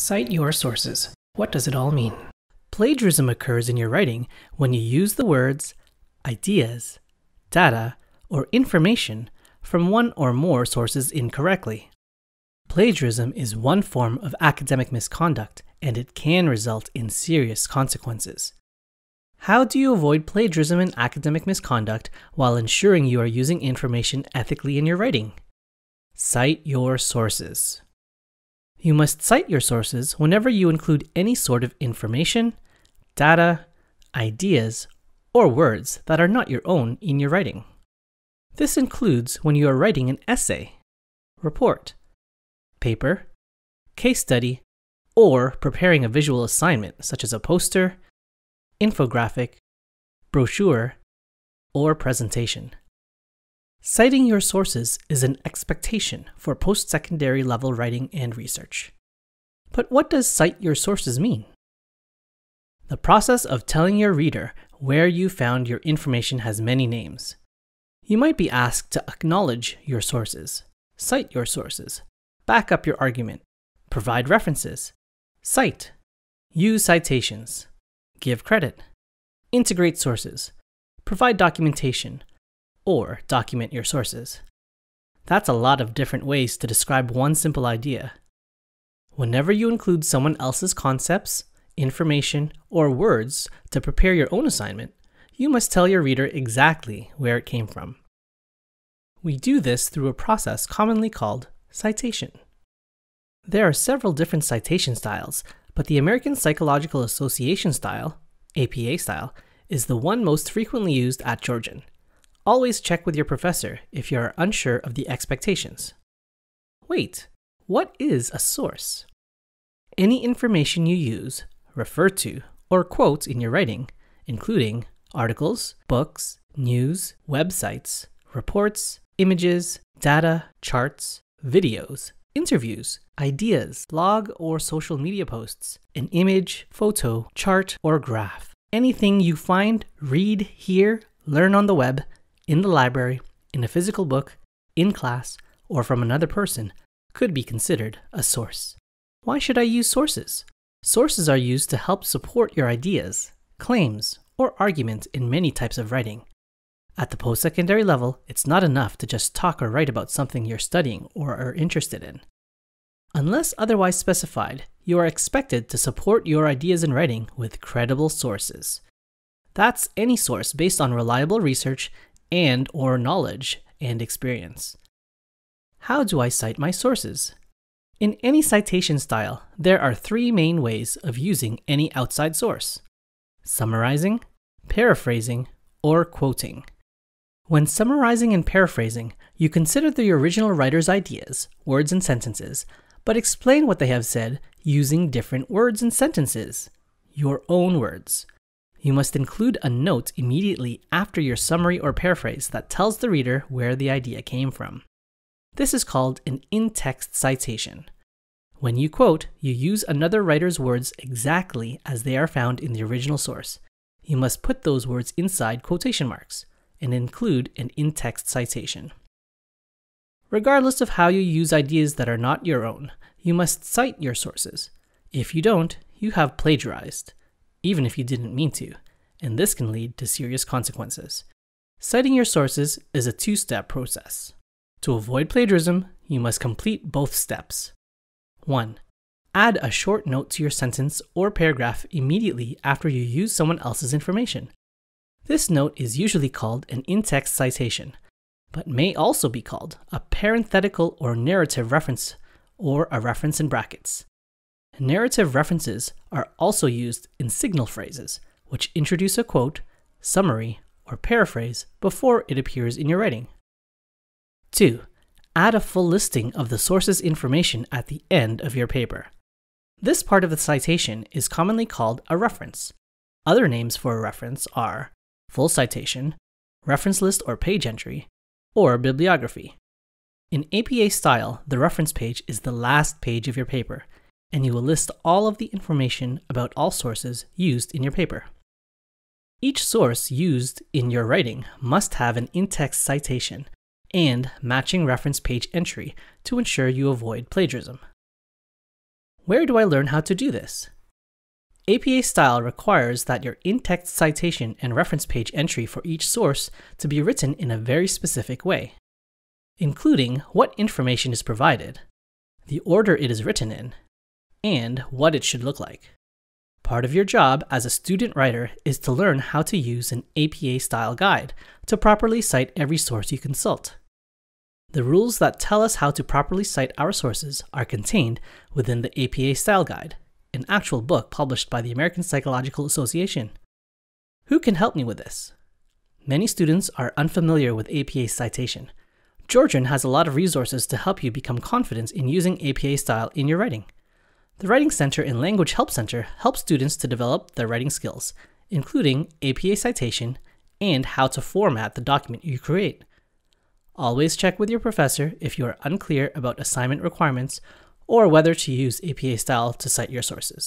Cite your sources. What does it all mean? Plagiarism occurs in your writing when you use the words, ideas, data, or information from one or more sources incorrectly. Plagiarism is one form of academic misconduct, and it can result in serious consequences. How do you avoid plagiarism and academic misconduct while ensuring you are using information ethically in your writing? Cite your sources. You must cite your sources whenever you include any sort of information, data, ideas, or words that are not your own in your writing. This includes when you are writing an essay, report, paper, case study, or preparing a visual assignment such as a poster, infographic, brochure, or presentation. Citing your sources is an expectation for post secondary level writing and research. But what does cite your sources mean? The process of telling your reader where you found your information has many names. You might be asked to acknowledge your sources, cite your sources, back up your argument, provide references, cite, use citations, give credit, integrate sources, provide documentation, or document your sources. That's a lot of different ways to describe one simple idea. Whenever you include someone else's concepts, information, or words to prepare your own assignment, you must tell your reader exactly where it came from. We do this through a process commonly called citation. There are several different citation styles, but the American Psychological Association style, APA style, is the one most frequently used at Georgian. Always check with your professor if you are unsure of the expectations. Wait, what is a source? Any information you use, refer to, or quote in your writing, including articles, books, news, websites, reports, images, data, charts, videos, interviews, ideas, blog or social media posts, an image, photo, chart, or graph. Anything you find, read, hear, learn on the web in the library, in a physical book, in class, or from another person could be considered a source. Why should I use sources? Sources are used to help support your ideas, claims, or arguments in many types of writing. At the post secondary level, it's not enough to just talk or write about something you're studying or are interested in. Unless otherwise specified, you are expected to support your ideas in writing with credible sources. That's any source based on reliable research and or knowledge and experience. How do I cite my sources? In any citation style, there are three main ways of using any outside source summarizing, paraphrasing, or quoting. When summarizing and paraphrasing, you consider the original writer's ideas, words, and sentences, but explain what they have said using different words and sentences, your own words. You must include a note immediately after your summary or paraphrase that tells the reader where the idea came from. This is called an in text citation. When you quote, you use another writer's words exactly as they are found in the original source. You must put those words inside quotation marks and include an in text citation. Regardless of how you use ideas that are not your own, you must cite your sources. If you don't, you have plagiarized even if you didn't mean to, and this can lead to serious consequences. Citing your sources is a two step process. To avoid plagiarism, you must complete both steps. 1. Add a short note to your sentence or paragraph immediately after you use someone else's information. This note is usually called an in text citation, but may also be called a parenthetical or narrative reference or a reference in brackets. Narrative references are also used in signal phrases, which introduce a quote, summary, or paraphrase before it appears in your writing. 2. Add a full listing of the source's information at the end of your paper. This part of the citation is commonly called a reference. Other names for a reference are full citation, reference list or page entry, or bibliography. In APA style, the reference page is the last page of your paper and you will list all of the information about all sources used in your paper. Each source used in your writing must have an in-text citation and matching reference page entry to ensure you avoid plagiarism. Where do I learn how to do this? APA style requires that your in-text citation and reference page entry for each source to be written in a very specific way, including what information is provided, the order it is written in, and what it should look like. Part of your job as a student writer is to learn how to use an APA style guide to properly cite every source you consult. The rules that tell us how to properly cite our sources are contained within the APA Style Guide, an actual book published by the American Psychological Association. Who can help me with this? Many students are unfamiliar with APA citation. Georgian has a lot of resources to help you become confident in using APA style in your writing. The Writing Center and Language Help Center help students to develop their writing skills, including APA citation and how to format the document you create. Always check with your professor if you are unclear about assignment requirements or whether to use APA style to cite your sources.